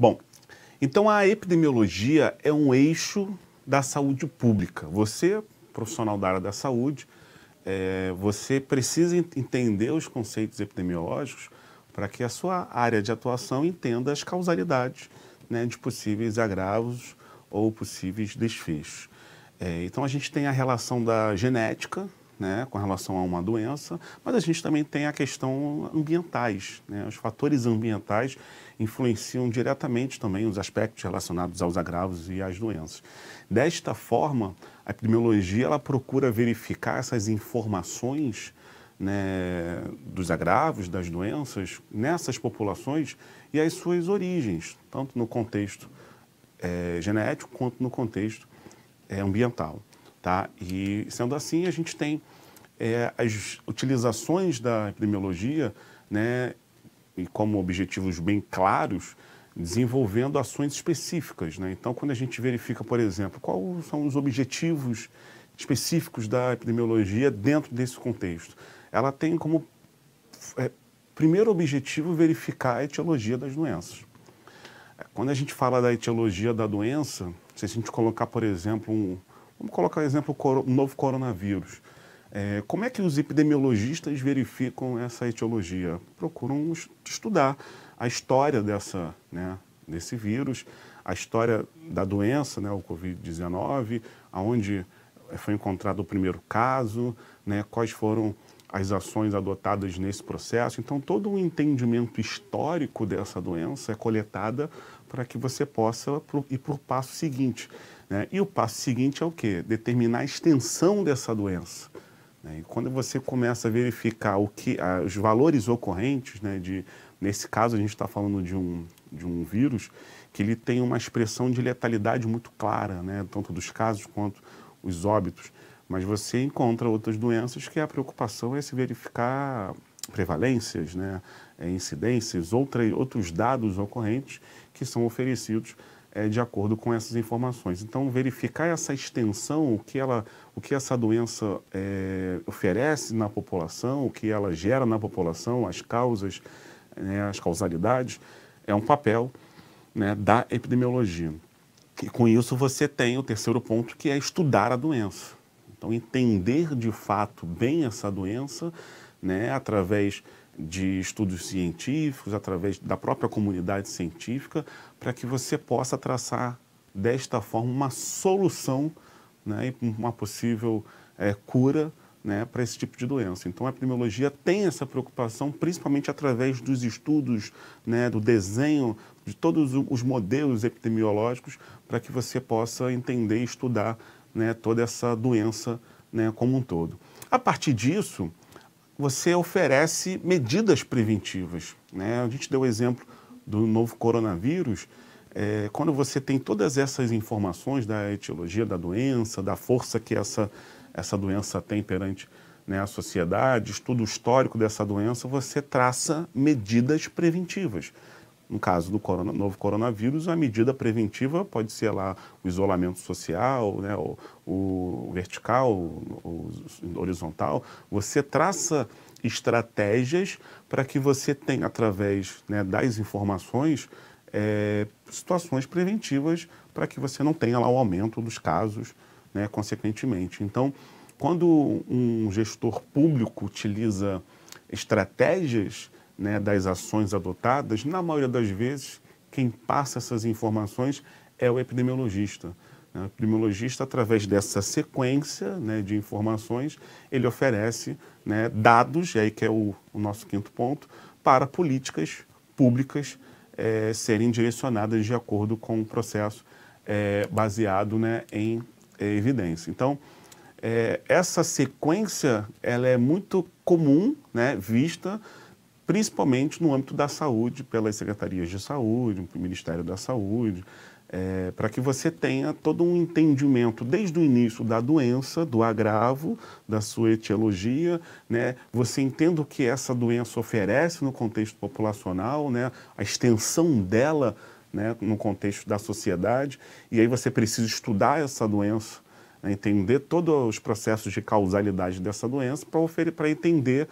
Bom, então a epidemiologia é um eixo da saúde pública. Você, profissional da área da saúde, é, você precisa entender os conceitos epidemiológicos para que a sua área de atuação entenda as causalidades né, de possíveis agravos ou possíveis desfechos. É, então a gente tem a relação da genética, né, com relação a uma doença, mas a gente também tem a questão ambientais. Né? Os fatores ambientais influenciam diretamente também os aspectos relacionados aos agravos e às doenças. Desta forma, a epidemiologia ela procura verificar essas informações né, dos agravos, das doenças nessas populações e as suas origens, tanto no contexto é, genético quanto no contexto é, ambiental. Tá? E, sendo assim, a gente tem é, as utilizações da epidemiologia né, e como objetivos bem claros, desenvolvendo ações específicas. Né? Então, quando a gente verifica, por exemplo, quais são os objetivos específicos da epidemiologia dentro desse contexto, ela tem como é, primeiro objetivo verificar a etiologia das doenças. Quando a gente fala da etiologia da doença, se a gente colocar, por exemplo, um, Vamos colocar o exemplo o novo coronavírus. É, como é que os epidemiologistas verificam essa etiologia? Procuram estudar a história dessa, né, desse vírus, a história da doença, né, o Covid-19, aonde foi encontrado o primeiro caso, né, quais foram as ações adotadas nesse processo. Então, todo o um entendimento histórico dessa doença é coletada para que você possa ir para o passo seguinte. Né? E o passo seguinte é o quê? Determinar a extensão dessa doença. Né? E quando você começa a verificar o que, os valores ocorrentes, né, de, nesse caso a gente está falando de um, de um vírus que ele tem uma expressão de letalidade muito clara, né, tanto dos casos quanto os óbitos. Mas você encontra outras doenças que a preocupação é se verificar prevalências, né, é, incidências, outra, outros dados ocorrentes que são oferecidos é, de acordo com essas informações. Então, verificar essa extensão, o que, ela, o que essa doença é, oferece na população, o que ela gera na população, as causas, né, as causalidades, é um papel né, da epidemiologia. E com isso você tem o terceiro ponto, que é estudar a doença. Então, entender de fato bem essa doença né, através de estudos científicos, através da própria comunidade científica, para que você possa traçar desta forma uma solução né, e uma possível é, cura né, para esse tipo de doença. Então, a epidemiologia tem essa preocupação, principalmente através dos estudos, né, do desenho de todos os modelos epidemiológicos, para que você possa entender e estudar né, toda essa doença né, como um todo. A partir disso, você oferece medidas preventivas. Né? A gente deu o exemplo do novo coronavírus. É, quando você tem todas essas informações da etiologia da doença, da força que essa, essa doença tem perante né, a sociedade, estudo histórico dessa doença, você traça medidas preventivas. No caso do corona, novo coronavírus, a medida preventiva pode ser lá o isolamento social, né, o, o vertical, o, o horizontal. Você traça estratégias para que você tenha, através né, das informações, é, situações preventivas para que você não tenha lá o aumento dos casos, né, consequentemente. Então, quando um gestor público utiliza estratégias, né, das ações adotadas, na maioria das vezes, quem passa essas informações é o epidemiologista. Né? O epidemiologista, através dessa sequência né, de informações, ele oferece né, dados, aí que é o, o, nosso quinto ponto, para políticas públicas é, serem direcionadas de acordo com o processo é, baseado né, em é, evidência. Então, eh, essa sequência ela é muito comum, né, vista principalmente no âmbito da saúde, pelas secretarias de saúde, o Ministério da Saúde, é, para que você tenha todo um entendimento desde o início da doença, do agravo, da sua etiologia, né? você entenda o que essa doença oferece no contexto populacional, né? a extensão dela né? no contexto da sociedade, e aí você precisa estudar essa doença, né? entender todos os processos de causalidade dessa doença para entender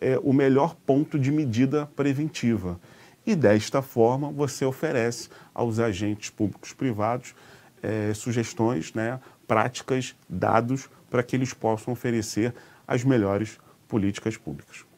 é, o melhor ponto de medida preventiva. E desta forma você oferece aos agentes públicos privados é, sugestões, né, práticas, dados para que eles possam oferecer as melhores políticas públicas.